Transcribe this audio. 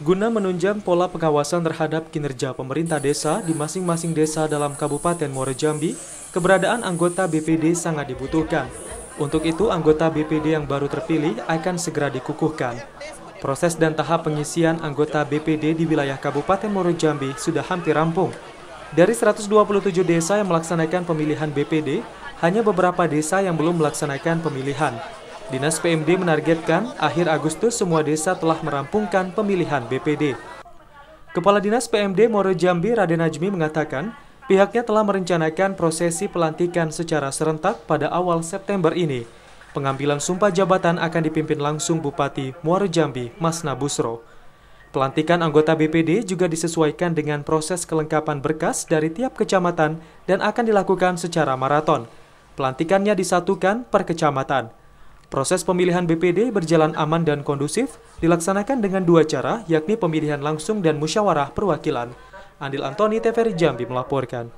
Guna menunjang pola pengawasan terhadap kinerja pemerintah desa di masing-masing desa dalam Kabupaten Muara Jambi, keberadaan anggota BPD sangat dibutuhkan. Untuk itu, anggota BPD yang baru terpilih akan segera dikukuhkan. Proses dan tahap pengisian anggota BPD di wilayah Kabupaten Muara Jambi sudah hampir rampung. Dari 127 desa yang melaksanakan pemilihan BPD, hanya beberapa desa yang belum melaksanakan pemilihan. Dinas PMD menargetkan akhir Agustus semua desa telah merampungkan pemilihan BPD. Kepala Dinas PMD Moro Jambi Raden Najmi mengatakan, pihaknya telah merencanakan prosesi pelantikan secara serentak pada awal September ini. Pengambilan sumpah jabatan akan dipimpin langsung Bupati Muaro Jambi, Masna Busro. Pelantikan anggota BPD juga disesuaikan dengan proses kelengkapan berkas dari tiap kecamatan dan akan dilakukan secara maraton. Pelantikannya disatukan per kecamatan. Proses pemilihan BPD berjalan aman dan kondusif dilaksanakan dengan dua cara, yakni pemilihan langsung dan musyawarah perwakilan. Andil Antoni TVRI Jambi melaporkan.